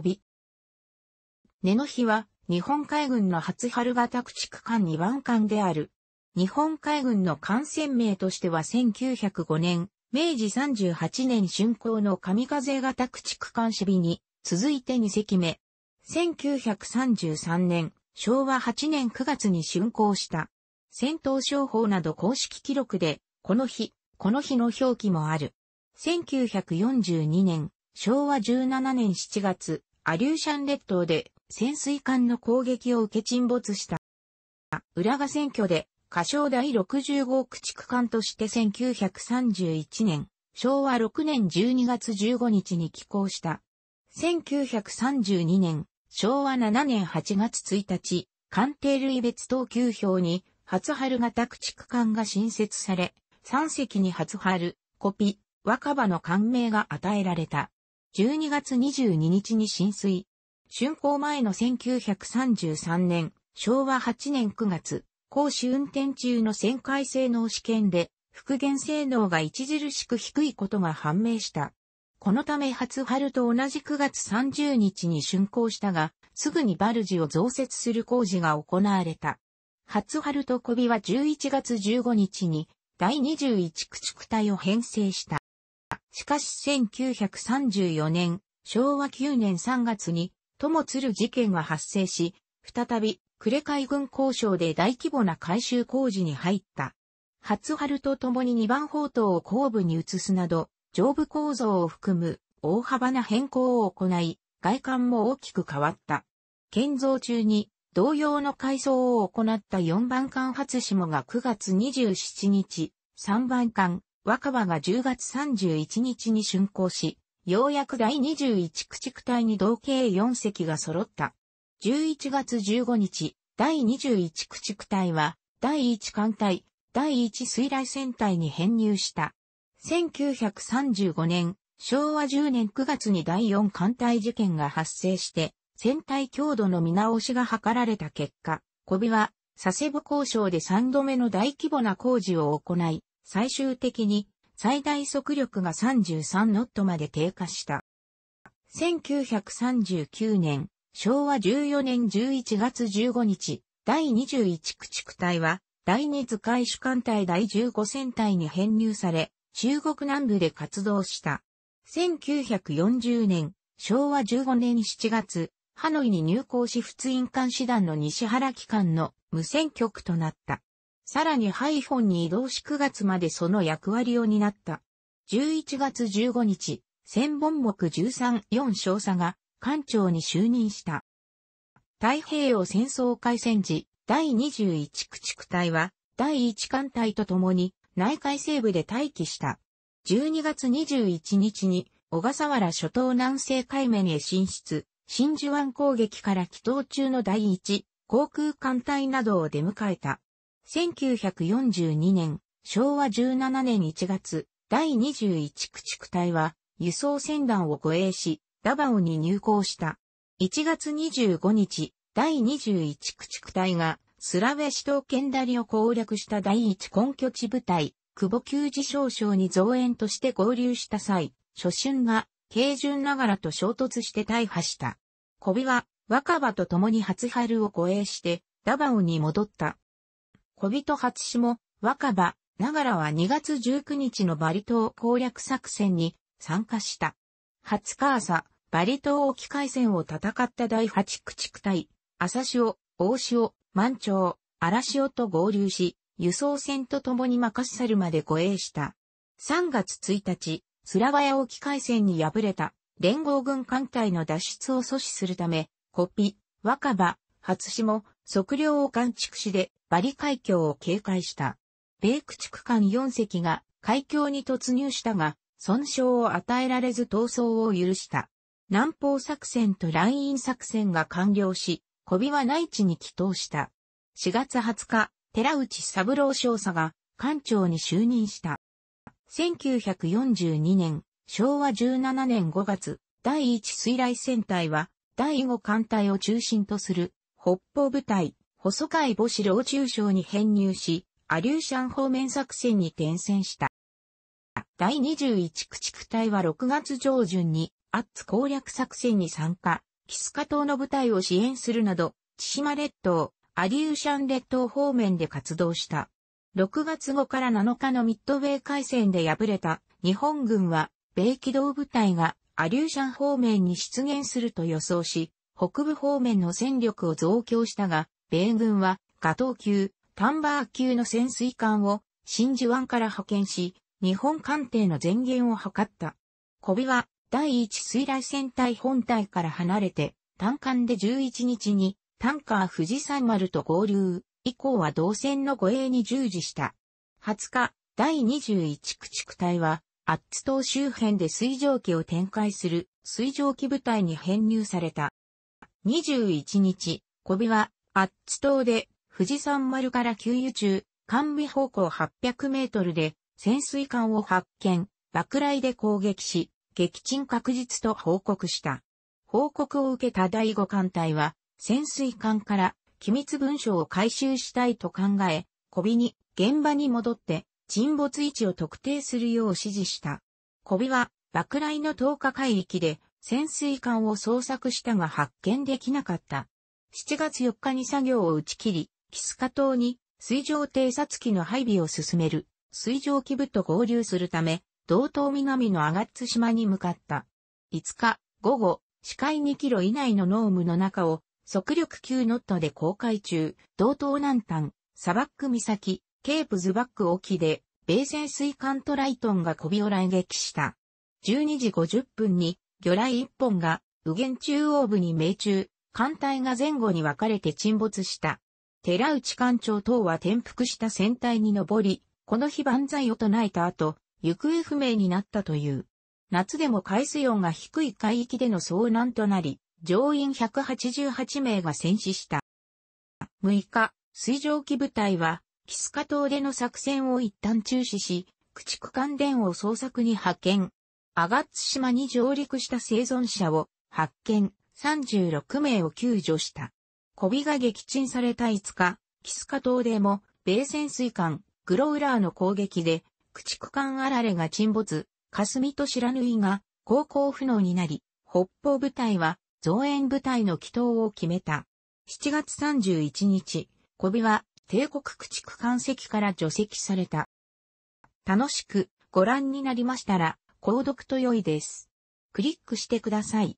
び。根の日は、日本海軍の初春型駆逐艦2番艦である。日本海軍の艦船名としては1905年、明治38年竣工の神風型駆逐艦守備に、続いて2隻目。1933年、昭和8年9月に竣工した。戦闘商法など公式記録で、この日、この日の表記もある。1942年、昭和17年7月、アリューシャン列島で潜水艦の攻撃を受け沈没した。浦賀選挙で、仮称第65駆逐艦として1931年、昭和6年12月15日に寄港した。1932年、昭和7年8月1日、艦艇類別等級表に、初春型駆逐艦が新設され、3隻に初春、コピ、若葉の艦名が与えられた。12月22日に浸水。竣工前の1933年、昭和8年9月、講師運転中の旋回性能試験で、復元性能が著しく低いことが判明した。このため初春と同じ9月30日に竣工したが、すぐにバルジを増設する工事が行われた。初春と小ビは11月15日に第21駆逐隊を編成した。しかし1934年、昭和9年3月に、ともつる事件は発生し、再び、呉海軍交渉で大規模な改修工事に入った。初春とともに2番砲塔を後部に移すなど、上部構造を含む大幅な変更を行い、外観も大きく変わった。建造中に同様の改装を行った4番艦初下が9月27日、3番艦若葉が10月31日に竣工し、ようやく第21駆逐隊に同計4隻が揃った。11月15日、第21駆逐隊は、第1艦隊、第1水雷戦隊に編入した。1935年、昭和10年9月に第4艦隊事件が発生して、戦隊強度の見直しが図られた結果、小尾は佐世保交渉で3度目の大規模な工事を行い、最終的に最大速力が33ノットまで低下した。1939年、昭和14年11月15日、第21駆逐隊は、第2図海主艦隊第15戦隊に編入され、中国南部で活動した。1940年、昭和15年7月、ハノイに入港し仏印艦師団の西原機関の無線局となった。さらにハイフォンに移動し9月までその役割を担った。11月15日、千本木13、4少佐が艦長に就任した。太平洋戦争開戦時、第21駆逐隊は、第1艦隊と共に内海西部で待機した。12月21日に小笠原諸島南西海面へ進出、真珠湾攻撃から帰島中の第1航空艦隊などを出迎えた。1942年、昭和17年1月、第21駆逐隊は、輸送船団を護衛し、ダバオに入港した。1月25日、第21駆逐隊が、スラウェシ島県ダリを攻略した第一根拠地部隊、久保久治少将に増援として合流した際、初春が、軽巡ながらと衝突して大破した。小尾は、若葉と共に初春を護衛して、ダバオに戻った。小人初下、若葉、長良は2月19日のバリ島攻略作戦に参加した。初日朝、バリ島沖海戦を戦った第八駆逐隊、朝潮、大潮、満潮、荒潮と合流し、輸送船と共に任せ去るまで護衛した。3月1日、スラバヤ沖海戦に敗れた連合軍艦隊の脱出を阻止するため、コピ、若葉、初島、測量を艦築しでバリ海峡を警戒した。米駆逐艦4隻が海峡に突入したが、損傷を与えられず逃走を許した。南方作戦とライン作戦が完了し、小尾は内地に帰投した。4月20日、寺内三郎少佐が艦長に就任した。1942年、昭和17年5月、第1水雷戦隊は、第5艦隊を中心とする北方部隊、細海母子老中将に編入し、アリューシャン方面作戦に転戦した。第21駆逐隊は6月上旬に、アッツ攻略作戦に参加、キスカ島の部隊を支援するなど、千島列島、アリューシャン列島方面で活動した。6月後から7日のミッドウェー海戦で敗れた日本軍は、米機動部隊がアリューシャン方面に出現すると予想し、北部方面の戦力を増強したが、米軍は、ガトー級、タンバー級の潜水艦を、真珠湾から派遣し、日本艦艇の前言を図った。小尾は、第一水雷戦隊本隊から離れて、単艦で11日に、タンカー富士山丸と合流、以降は同線の護衛に従事した。20日、第21駆逐隊は、アッツ島周辺で水蒸気を展開する水蒸気部隊に編入された。21日、小尾は、アッツ島で、富士山丸から給油中、完備方向800メートルで、潜水艦を発見、爆雷で攻撃し、撃沈確実と報告した。報告を受けた第5艦隊は、潜水艦から機密文書を回収したいと考え、小尾に現場に戻って沈没位置を特定するよう指示した。小尾は爆雷の10日海域で潜水艦を捜索したが発見できなかった。7月4日に作業を打ち切り、キスカ島に水上偵察機の配備を進める水上機部と合流するため、道東南のアガッツ島に向かった。5日午後、視界2キロ以内の濃霧の中を速力9ノットで航海中、道東南端、砂漠岬、ケープズバック沖で、米潜水艦トライトンがコビを来撃した。12時50分に魚雷一本が、右舷中央部に命中、艦隊が前後に分かれて沈没した。寺内艦長等は転覆した船体に登り、この日万歳を唱えた後、行方不明になったという。夏でも海水温が低い海域での遭難となり、乗員188名が戦死した。6日、水上機部隊は、キスカ島での作戦を一旦中止し、駆逐艦電を捜索に派遣。アガッツ島に上陸した生存者を発見、36名を救助した。コビが撃沈された5日、キスカ島でも、米潜水艦、グロウラーの攻撃で、駆逐艦あられが沈没、霞と白縫が航行不能になり、北方部隊は増援部隊の祈祷を決めた。7月31日、コビは帝国駆逐艦席から除籍された。楽しくご覧になりましたら、購読と良いです。クリックしてください。